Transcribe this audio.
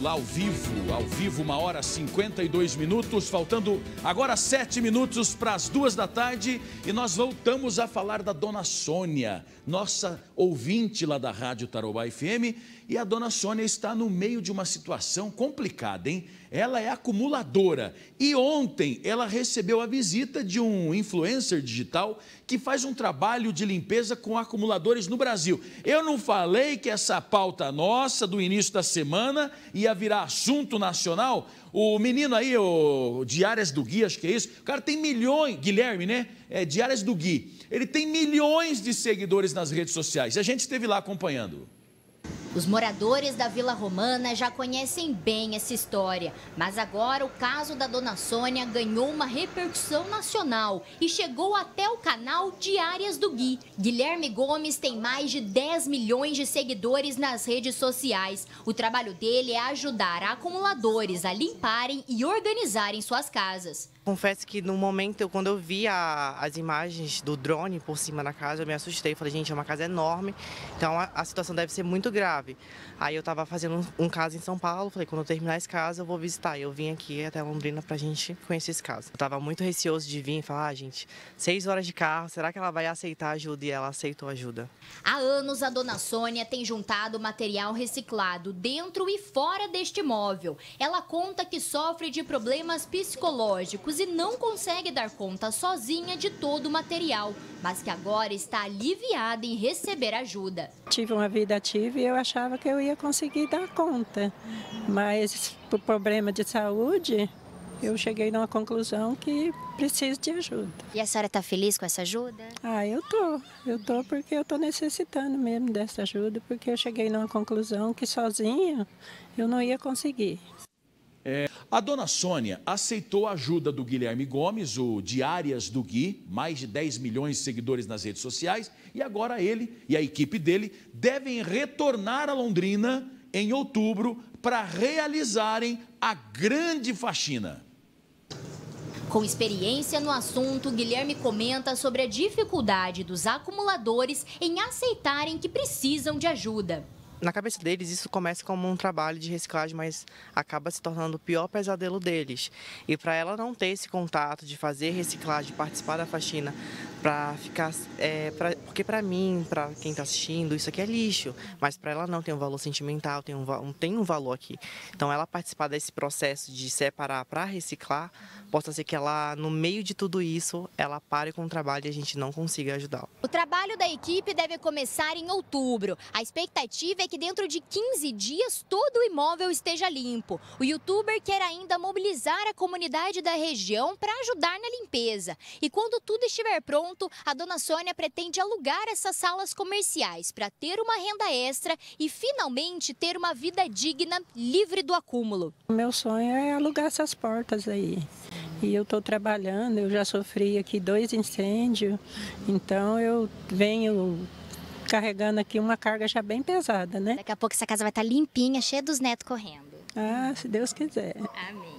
lá ao vivo, ao vivo, uma hora 52 minutos, faltando agora sete minutos para as duas da tarde e nós voltamos a falar da Dona Sônia, nossa ouvinte lá da Rádio Tarobá FM. E a Dona Sônia está no meio de uma situação complicada, hein? Ela é acumuladora e ontem ela recebeu a visita de um influencer digital que faz um trabalho de limpeza com acumuladores no Brasil. Eu não falei que essa pauta nossa do início da semana ia ia virar assunto nacional. O menino aí, o Diárias do Gui, acho que é isso. O cara tem milhões, Guilherme, né? É, Diárias do Gui. Ele tem milhões de seguidores nas redes sociais. A gente esteve lá acompanhando. Os moradores da Vila Romana já conhecem bem essa história, mas agora o caso da dona Sônia ganhou uma repercussão nacional e chegou até o canal Diárias do Gui. Guilherme Gomes tem mais de 10 milhões de seguidores nas redes sociais. O trabalho dele é ajudar acumuladores a limparem e organizarem suas casas confesso que no momento, quando eu vi a, as imagens do drone por cima da casa, eu me assustei. Falei, gente, é uma casa enorme, então a, a situação deve ser muito grave. Aí eu estava fazendo um, um, caso em São Paulo, falei, quando eu terminar esse caso, eu vou visitar. E eu vim aqui até Londrina para a gente conhecer esse caso. Eu estava muito receoso de vir e falar, ah, gente, seis horas de carro, será que ela vai aceitar ajuda? E ela aceitou ajuda. Há anos, a dona Sônia tem juntado material reciclado dentro e fora deste imóvel. Ela conta que sofre de problemas psicológicos não consegue dar conta sozinha de todo o material, mas que agora está aliviada em receber ajuda. Tive uma vida ativa e eu achava que eu ia conseguir dar conta, mas por problema de saúde, eu cheguei numa conclusão que preciso de ajuda. E a senhora está feliz com essa ajuda? Ah, eu tô. Eu tô porque eu tô necessitando mesmo dessa ajuda, porque eu cheguei numa conclusão que sozinha eu não ia conseguir. É, a dona Sônia aceitou a ajuda do Guilherme Gomes, o Diárias do Gui, mais de 10 milhões de seguidores nas redes sociais, e agora ele e a equipe dele devem retornar a Londrina em outubro para realizarem a grande faxina. Com experiência no assunto, Guilherme comenta sobre a dificuldade dos acumuladores em aceitarem que precisam de ajuda na cabeça deles isso começa como um trabalho de reciclagem, mas acaba se tornando o pior pesadelo deles. E para ela não ter esse contato de fazer reciclagem, participar da faxina, para ficar, é, pra, porque para mim, para quem está assistindo, isso aqui é lixo, mas para ela não tem um valor sentimental, tem um, tem um valor aqui. Então ela participar desse processo de separar para reciclar, possa ser que ela no meio de tudo isso ela pare com o trabalho e a gente não consiga ajudar O trabalho da equipe deve começar em outubro. A expectativa é que dentro de 15 dias todo o imóvel esteja limpo. O youtuber quer ainda mobilizar a comunidade da região para ajudar na limpeza. E quando tudo estiver pronto, a dona Sônia pretende alugar essas salas comerciais para ter uma renda extra e finalmente ter uma vida digna, livre do acúmulo. O meu sonho é alugar essas portas aí. E eu estou trabalhando, eu já sofri aqui dois incêndios, então eu venho carregando aqui uma carga já bem pesada, né? Daqui a pouco essa casa vai estar tá limpinha, cheia dos netos correndo. Ah, se Deus quiser. Amém.